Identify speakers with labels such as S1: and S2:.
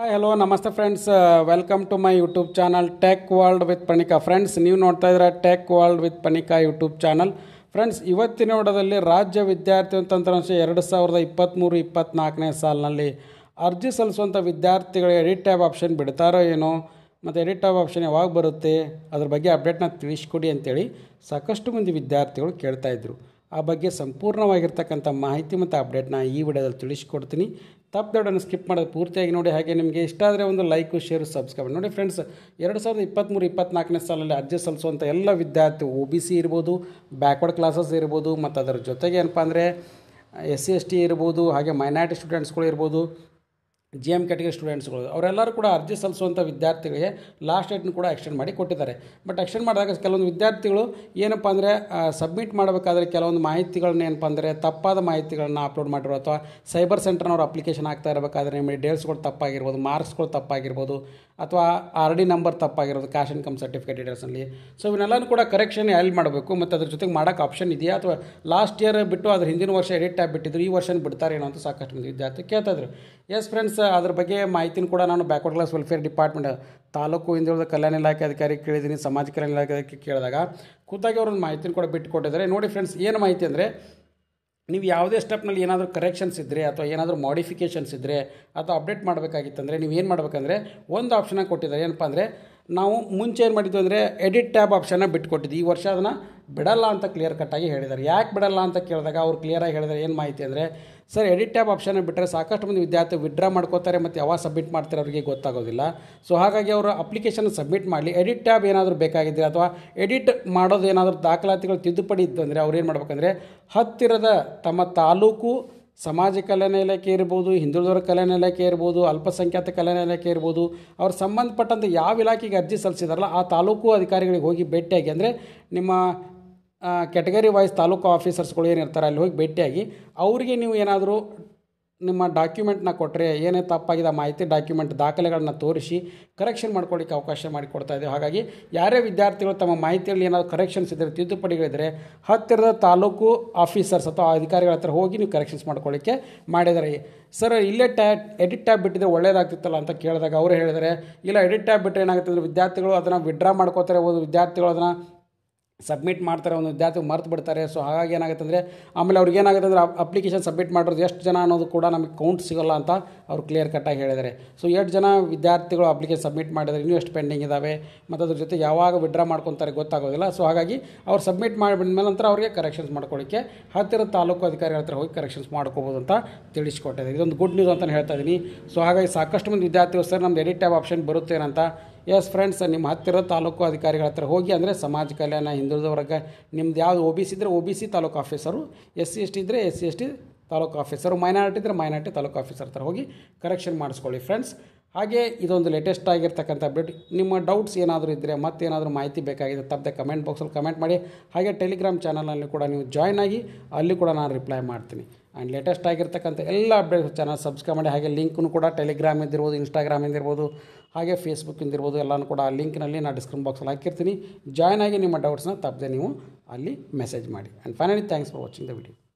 S1: hi hello ನಮಸ್ತೆ friends welcome to my YouTube channel tech world with Panika friends ನೀವು ನೋಡ್ತಾ ಇದ್ದೀರಾ tech world with Panika YouTube channel friends ಇವತ್ತಿನ ಓಡದಲ್ಲಿ ರಾಜ್ಯ ವಿದ್ಯಾರ್ಥಿ ತಂತ್ರಾಂಶ ಎರಡು ಸಾವಿರದ ಇಪ್ಪತ್ತ್ಮೂರು ಇಪ್ಪತ್ತ್ನಾಲ್ಕನೇ ಸಾಲಿನಲ್ಲಿ ಅರ್ಜಿ ಸಲ್ಲಿಸುವಂಥ ವಿದ್ಯಾರ್ಥಿಗಳಿಗೆ ಎಡಿಟ್ ಟ್ಯಾಬ್ ಆಪ್ಷನ್ ಬಿಡ್ತಾರೋ ಏನೋ ಮತ್ತು ಎಡಿಟ್ ಟ್ಯಾಬ್ ಆಪ್ಷನ್ ಯಾವಾಗ ಬರುತ್ತೆ ಅದ್ರ ಬಗ್ಗೆ ಅಪ್ಡೇಟ್ನ ತಿಳಿಸ್ಕೊಡಿ ಅಂತೇಳಿ ಸಾಕಷ್ಟು ಮಂದಿ ವಿದ್ಯಾರ್ಥಿಗಳು ಕೇಳ್ತಾಯಿದ್ರು ಆ ಬಗ್ಗೆ ಸಂಪೂರ್ಣವಾಗಿರ್ತಕ್ಕಂಥ ಮಾಹಿತಿ ಮತ್ತು ಅಪ್ಡೇಟ್ನ ಈ ವಿಡಿಯೋದಲ್ಲಿ ತಿಳಿಸಿಕೊಡ್ತೀನಿ ತಪ್ಪದೊಡನ್ನು ಸ್ಕಿಪ್ ಮಾಡೋದು ಪೂರ್ತಿಯಾಗಿ ನೋಡಿ ಹಾಗೆ ನಿಮಗೆ ಇಷ್ಟ ಆದರೆ ಒಂದು ಲೈಕು ಶೇರ್ ಸಬ್ಸ್ಕ್ರೈಬ್ ನೋಡಿ ಫ್ರೆಂಡ್ಸ್ ಎರಡು ಸಾವಿರದ ಇಪ್ಪತ್ತ್ಮೂರು ಇಪ್ಪತ್ತ್ನಾಲ್ಕನೇ ಸಾಲಲ್ಲಿ ಅರ್ಜಿ ಸಲ್ಲಿಸುವಂಥ ಎಲ್ಲ ವಿದ್ಯಾರ್ಥಿ ಒ ಬಿ ಸಿ ಇರ್ಬೋದು ಬ್ಯಾಕ್ವರ್ಡ್ ಕ್ಲಾಸಸ್ ಇರ್ಬೋದು ಮತ್ತು ಅದರ ಜೊತೆಗೆ ಏನಪ್ಪ ಅಂದರೆ ಎಸ್ ಸಿ ಎಸ್ ಟಿ ಇರ್ಬೋದು ಹಾಗೆ ಮೈನಾರಿಟಿ ಸ್ಟೂಡೆಂಟ್ಸ್ಗಳು ಇರ್ಬೋದು ಜಿ ಎಮ್ ಕೆಟಗರಿ ಸ್ಟೂಡೆಂಟ್ಸ್ಗಳು ಅವರೆಲ್ಲರೂ ಕೂಡ ಅರ್ಜಿ ಸಲ್ಲಿಸುವಂಥ ವಿದ್ಯಾರ್ಥಿಗಳಿಗೆ ಲಾಸ್ಟ್ ಡೇಟ್ನ ಕೂಡ ಎಕ್ಸ್ಟೆಂಡ್ ಮಾಡಿ ಕೊಟ್ಟಿದ್ದಾರೆ ಬಟ್ ಎಕ್ಸ್ಟೆಂಡ್ ಮಾಡಿದಾಗ ಕೆಲವೊಂದು ವಿದ್ಯಾರ್ಥಿಗಳು ಏನಪ್ಪ ಅಂದರೆ ಸಬ್ಮಿಟ್ ಮಾಡಬೇಕಾದ್ರೆ ಕೆಲವೊಂದು ಮಾಹಿತಿಗಳನ್ನ ಏನಪ್ಪ ಅಂದರೆ ತಪ್ಪಾದ ಮಾಹಿತಿಗಳನ್ನ ಅಪ್ಲೋಡ್ ಮಾಡಿರೋ ಅಥವಾ ಸೈಬರ್ ಸೆಂಟರ್ನವ್ರು ಅಪ್ಲಿಕೇಶನ್ ಆಗ್ತಾ ಇರಬೇಕಾದ್ರೆ ನಿಮಗೆ ಡೇಟ್ಸ್ಗಳು ತಪ್ಪಾಗಿರ್ಬೋದು ಮಾರ್ಕ್ಸ್ಗಳು ತಪ್ಪಾಗಿರ್ಬೋದು ಅಥವಾ ಆರ್ ಡಿ ನಂಬರ್ ತಪ್ಪಾಗಿರೋದು ಕ್ಯಾಶ್ ಇನ್ಕಮ್ ಸರ್ಟಿಫಿಕೇಟ್ ಡೀಟೇಲ್ಸಲ್ಲಿ ಸೊ ಇವನ್ನೆಲ್ಲನೂ ಕೂಡ ಕರೆಕ್ಷನ್ ಎಲ್ಲಿ ಮಾಡಬೇಕು ಮತ್ತು ಅದ್ರ ಜೊತೆಗೆ ಮಾಡೋಕ್ಕೆ ಆಪ್ಷನ್ ಇದೆಯಾ ಅಥವಾ ಲಾಸ್ಟ್ ಇಯರ್ ಬಿಟ್ಟು ಅದ್ರ ಹಿಂದಿನ ವರ್ಷ ಎಡಿಟ್ ಆಗಿಬಿಟ್ಟಿದ್ರು ಈ ವರ್ಷನ ಬಿಡ್ತಾರೆ ಏನೋ ಅಂತ ಸಾಕಷ್ಟು ಮಂದಿ ವಿದ್ಯಾರ್ಥಿ ಕೇಳ್ತಾಯಿದ್ರು ಎಸ್ ಫ್ರೆಂಡ್ಸ್ ಅದ್ರ ಬಗ್ಗೆ ಮಾಹಿತಿನ ಕೂಡ ನಾನು backward class welfare department taluk ಹಿಂದುಳಿದ ಕಲ್ಯಾಣ ಇಲಾಖೆ ಅಧಿಕಾರಿ ಕೇಳಿದ್ದೀನಿ ಸಮಾಜ ಕಲ್ಯಾಣ ಇಲಾಖೆ ಅದಕ್ಕೆ ಕೇಳಿದಾಗ ಖುದ್ದಾಗಿ ಒಂದು ಮಾಹಿತಿನ ಕೂಡ ಬಿಟ್ಟು ಕೊಟ್ಟಿದ್ದಾರೆ ನೋಡಿ ಫ್ರೆಂಡ್ಸ್ ಏನು ಮಾಹಿತಿ ಅಂದರೆ ನೀವು ಯಾವುದೇ ಸ್ಟೆಪ್ನಲ್ಲಿ ಏನಾದರೂ ಕರೆಕ್ಷನ್ಸ್ ಇದ್ದರೆ ಅಥವಾ ಏನಾದರೂ ಮಾಡಿಫಿಕೇಷನ್ಸ್ ಇದ್ದರೆ ಅಥವಾ ಅಪ್ಡೇಟ್ ಮಾಡಬೇಕಾಗಿತ್ತಂದರೆ ನೀವು ಏನು ಮಾಡಬೇಕಂದ್ರೆ ಒಂದು ಆಪ್ಷನಾಗಿ ಕೊಟ್ಟಿದ್ದಾರೆ ಏನಪ್ಪ ಅಂದರೆ ನಾವು ಮುಂಚೆ ಏನು ಮಾಡಿದ್ದು ಅಂದರೆ ಎಡಿಟ್ ಟ್ಯಾಬ್ ಆಪ್ಷನ್ನ ಬಿಟ್ಕೊಟ್ಟಿದ್ವಿ ಈ ವರ್ಷ ಅದನ್ನು ಬಿಡಲ್ಲ ಅಂತ ಕ್ಲಿಯರ್ ಕಟ್ಟಾಗಿ ಹೇಳಿದ್ದಾರೆ ಯಾಕೆ ಬಿಡಲ್ಲ ಅಂತ ಕೇಳಿದಾಗ ಅವ್ರು ಕ್ಲಿಯರಾಗಿ ಹೇಳಿದರೆ ಏನು ಮಾಹಿತಿ ಅಂದರೆ ಸರ್ ಎಡಿಟ್ ಟ್ಯಾಬ್ ಆಪ್ಷನ್ನ ಬಿಟ್ಟರೆ ಸಾಕಷ್ಟು ಮಂದಿ ವಿದ್ಯಾರ್ಥಿ ವಿಡ್ರಾ ಮಾಡ್ಕೋತಾರೆ ಮತ್ತು ಯಾವಾಗ ಸಬ್ಮಿಟ್ ಮಾಡ್ತಾರೆ ಅವರಿಗೆ ಗೊತ್ತಾಗೋದಿಲ್ಲ ಸೊ ಹಾಗಾಗಿ ಅವರು ಅಪ್ಲಿಕೇಶನ್ ಸಬ್ಮಿಟ್ ಮಾಡಲಿ ಎಡಿಟ್ ಟ್ಯಾಬ್ ಏನಾದರೂ ಬೇಕಾಗಿದ್ದರೆ ಅಥವಾ ಎಡಿಟ್ ಮಾಡೋದು ಏನಾದರೂ ದಾಖಲಾತಿಗಳು ತಿದ್ದುಪಡಿ ಇದ್ದು ಅಂದರೆ ಅವ್ರು ಏನು ಮಾಡ್ಬೇಕಂದ್ರೆ ಹತ್ತಿರದ ತಮ್ಮ ತಾಲೂಕು ಸಮಾಜ ಕಲ್ಯಾಣ ಇಲಾಖೆ ಇರ್ಬೋದು ಹಿಂದುಳಿದವರ ಕಲ್ಯಾಣ ಇಲಾಖೆ ಇರ್ಬೋದು ಅಲ್ಪಸಂಖ್ಯಾತ ಕಲ್ಯಾಣ ಇಲಾಖೆ ಇರ್ಬೋದು ಅವ್ರು ಸಂಬಂಧಪಟ್ಟಂತೆ ಯಾವ ಇಲಾಖೆಗೆ ಅರ್ಜಿ ಸಲ್ಲಿಸಿದಾರಲ್ಲ ಆ ತಾಲೂಕು ಅಧಿಕಾರಿಗಳಿಗೆ ಹೋಗಿ ಭೇಟಿಯಾಗಿ ಅಂದರೆ ನಿಮ್ಮ ಕ್ಯಾಟಗರಿ ವೈಸ್ ತಾಲೂಕು ಆಫೀಸರ್ಸ್ಗಳು ಏನಿರ್ತಾರೆ ಅಲ್ಲಿ ಹೋಗಿ ಭೇಟಿಯಾಗಿ ಅವರಿಗೆ ನೀವು ಏನಾದರೂ ನಿಮ್ಮ ಡಾಕ್ಯುಮೆಂಟ್ನ ಕೊಟ್ಟರೆ ಏನೇ ತಪ್ಪಾಗಿದೆ ಆ ಮಾಹಿತಿ ಡಾಕ್ಯುಮೆಂಟ್ ದಾಖಲೆಗಳನ್ನ ತೋರಿಸಿ ಕರೆಕ್ಷನ್ ಮಾಡ್ಕೊಳ್ಳಿಕ್ಕೆ ಅವಕಾಶ ಮಾಡಿಕೊಡ್ತಾ ಇದ್ದೇವೆ ಹಾಗಾಗಿ ಯಾರೇ ವಿದ್ಯಾರ್ಥಿಗಳು ತಮ್ಮ ಮಾಹಿತಿಯಲ್ಲಿ ಏನಾದರೂ ಕರೆಕ್ಷನ್ಸ್ ಇದ್ದರೆ ತಿದ್ದುಪಡಿಗಳಿದ್ದರೆ ಹತ್ತಿರದ ತಾಲೂಕು ಆಫೀಸರ್ಸ್ ಅಥವಾ ಅಧಿಕಾರಿಗಳ ಹತ್ರ ಹೋಗಿ ನೀವು ಕರೆಕ್ಷನ್ಸ್ ಮಾಡ್ಕೊಳ್ಳಿಕ್ಕೆ ಮಾಡಿದರೆ ಸರ್ ಇಲ್ಲೇ ಟ್ಯಾ ಎಡಿಟ್ ಟ್ಯಾಬ್ ಬಿಟ್ಟಿದ್ರೆ ಒಳ್ಳೆಯದಾಗ್ತಿತ್ತಲ್ಲ ಅಂತ ಕೇಳಿದಾಗ ಅವರು ಹೇಳಿದರೆ ಇಲ್ಲ ಎಡಿಟ್ ಟ್ಯಾಬ್ ಬಿಟ್ಟರೆ ಏನಾಗುತ್ತೆ ಅಂದರೆ ವಿದ್ಯಾರ್ಥಿಗಳು ಅದನ್ನು ವಿಡ್ರಾ ಮಾಡ್ಕೋತಾರೆ ಓದು ವಿದ್ಯಾರ್ಥಿಗಳು ಅದನ್ನು ಸಬ್ಮಿಟ್ ಮಾಡ್ತಾರೆ ಒಂದು ವಿದ್ಯಾರ್ಥಿ ಮರ್ತು ಬಿಡ್ತಾರೆ ಸೊ ಹಾಗಾಗಿ ಏನಾಗುತ್ತೆ ಅಂದರೆ ಆಮೇಲೆ ಅವ್ರಿಗೆ ಏನಾಗುತ್ತೆ ಅಂದರೆ ಅಪ್ಲಿಕೇಶನ್ ಸಬ್ಮಿಟ್ ಮಾಡಿರೋದು ಎಷ್ಟು ಜನ ಅನ್ನೋದು ಕೂಡ ನಮಗೆ ಕೌಂಟ್ ಸಿಗೋಲ್ಲ ಅಂತ ಅವ್ರು ಕ್ಲಿಯರ್ ಕಟ್ಟಾಗಿ ಹೇಳಿದ್ದಾರೆ ಸೊ ಎಷ್ಟು ಜನ ವಿದ್ಯಾರ್ಥಿಗಳು ಅಪ್ಲಿಕೇಶನ್ ಸಬ್ಮಿಟ್ ಮಾಡಿದರೆ ಇನ್ನೂ ಎಷ್ಟು ಪೆಂಡಿಂಗ್ ಇದ್ದಾವೆ ಮತ್ತು ಅದ್ರ ಜೊತೆ ಯಾವಾಗ ವಿಡ್ರಾ ಮಾಡ್ಕೊತಾರೆ ಗೊತ್ತಾಗೋದಿಲ್ಲ ಸೊ ಹಾಗಾಗಿ ಅವ್ರು ಸಬ್ಮಿಟ್ ಮಾಡಿಬಿಟ್ಟ ನಂತರ ಅವರಿಗೆ ಕರೆಕ್ಷನ್ಸ್ ಮಾಡ್ಕೊಳ್ಳಿಕ್ಕೆ ಹತ್ತಿರ ತಾಲೂಕು ಅಧಿಕಾರಿ ಹತ್ರ ಹೋಗಿ ಕರೆಕ್ಷನ್ಸ್ ಮಾಡ್ಕೋಬೋದು ಅಂತ ತಿಳಿಸ್ಕೊಟ್ಟಿದ್ದಾರೆ ಇದೊಂದು ಗುಡ್ ನ್ಯೂಸ್ ಅಂತಲೇ ಹೇಳ್ತಾ ಇದ್ದೀನಿ ಸೊ ಹಾಗಾಗಿ ಸಾಕಷ್ಟು ಮಂದಿ ವಿದ್ಯಾರ್ಥಿಗಳು ಸರ್ ನಮ್ದು ಎಡಿಟ್ ಟ್ಯಾಬ್ ಆಪ್ಷನ್ ಬರುತ್ತೇನಂತ ಎಸ್ ಫ್ರೆಂಡ್ಸ್ ನಿಮ್ಮ ಹತ್ತಿರ ತಾಲೂಕು ಅಧಿಕಾರಿಗಳ ಹತ್ರ ಹೋಗಿ ಅಂದರೆ ಸಮಾಜ ಕಲ್ಯಾಣ ಹಿಂದುಳಿದ ವರ್ಗ ನಿಮ್ದು ಯಾವುದು ಒ ಬಿ ಸಿ ಇದ್ದರೆ O B C taluk officer S C S T ಇದ್ದರೆ S C S T taluk officer minority ಇದ್ದರೆ ಮೈನಾರಿಟಿ ತಾಲೂಕು ಆಫೀಸರ್ ಹತ್ರ ಹೋಗಿ ಕರೆಕ್ಷನ್ ಮಾಡಿಸ್ಕೊಳ್ಳಿ ಫ್ರೆಂಡ್ಸ್ ಹಾಗೆ ಇದೊಂದು ಲೇಟೆಸ್ಟ್ ಆಗಿರ್ತಕ್ಕಂಥ ಅಪ್ಡೇಟ್ ನಿಮ್ಮ ಡೌಟ್ಸ್ ಏನಾದರೂ ಇದ್ದರೆ ಮತ್ತೇನಾದರೂ ಮಾಹಿತಿ ಬೇಕಾಗಿದೆ ತಪ್ಪದೆ ಕಮೆಂಟ್ ಬಾಕ್ಸಲ್ಲಿ ಕಮೆಂಟ್ ಮಾಡಿ ಹಾಗೆ ಟೆಲಿಗ್ರಾಮ್ ಚಾನಲ್ನಲ್ಲಿ ಕೂಡ ನೀವು ಜಾಯ್ನ್ ಆಗಿ ಅಲ್ಲಿ ಕೂಡ ನಾನು ರಿಪ್ಲೈ ಮಾಡ್ತೀನಿ ಆ್ಯಂಡ್ ಲೇಟೆಸ್ಟ್ ಆಗಿರ್ತಕ್ಕಂಥ ಎಲ್ಲ ಅಪ್ಡೇಟ್ಸ್ ಚಾನಲ್ ಸಬ್ಸ್ಕ್ರೈಬ್ ಮಾಡಿ ಹಾಗೆ ಲಿಂಕ್ನು ಕೂಡ ಟೆಲಿಗ್ರಾಮಿಂದ ಇರ್ಬೋದು ಇನ್ಸ್ಟಾಗ್ರಾಮಿಂದ ಇರ್ಬೋದು ಹಾಗೆ ಫೇಸ್ಬುಕ್ಕಿಂದ ಇರ್ಬೋದು ಎಲ್ಲನೂ ಕೂಡ ಆ ಲಿಂಕ್ನಲ್ಲಿ ನಾನು ಡಿಸ್ಕ್ರಿಪ್ ಬಾಕ್ಸಲ್ಲಿ ಹಾಕಿರ್ತೀನಿ ಜಾಯ್ನ್ ಆಗಿ ನಿಮ್ಮ ಡೌಟ್ಸ್ನ ತಪ್ಪದೆ ನೀವು ಅಲ್ಲಿ ಮೆಸೇಜ್ ಮಾಡಿ and finally thanks for watching the video